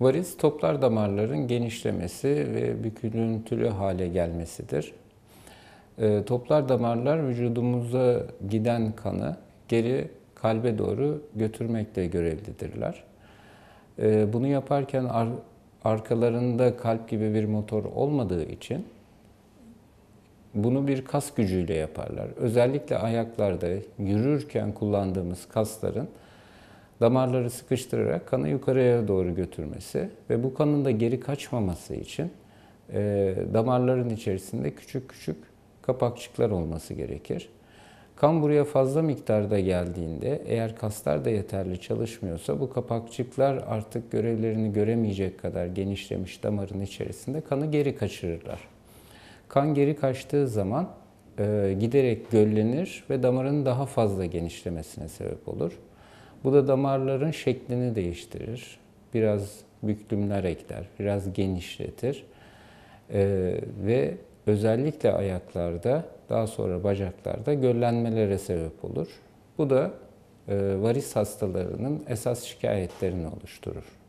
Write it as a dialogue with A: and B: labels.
A: Variz toplar damarların genişlemesi ve bükülüntülü hale gelmesidir. E, toplar damarlar vücudumuza giden kanı geri kalbe doğru götürmekle görevlidirler. E, bunu yaparken ar arkalarında kalp gibi bir motor olmadığı için bunu bir kas gücüyle yaparlar. Özellikle ayaklarda yürürken kullandığımız kasların damarları sıkıştırarak kanı yukarıya doğru götürmesi ve bu kanın da geri kaçmaması için e, damarların içerisinde küçük küçük kapakçıklar olması gerekir. Kan buraya fazla miktarda geldiğinde eğer kaslar da yeterli çalışmıyorsa bu kapakçıklar artık görevlerini göremeyecek kadar genişlemiş damarın içerisinde kanı geri kaçırırlar. Kan geri kaçtığı zaman e, giderek göllenir ve damarın daha fazla genişlemesine sebep olur. Bu da damarların şeklini değiştirir. Biraz büklümler ekler, biraz genişletir. Ee, ve özellikle ayaklarda, daha sonra bacaklarda göllenmelere sebep olur. Bu da e, varis hastalarının esas şikayetlerini oluşturur.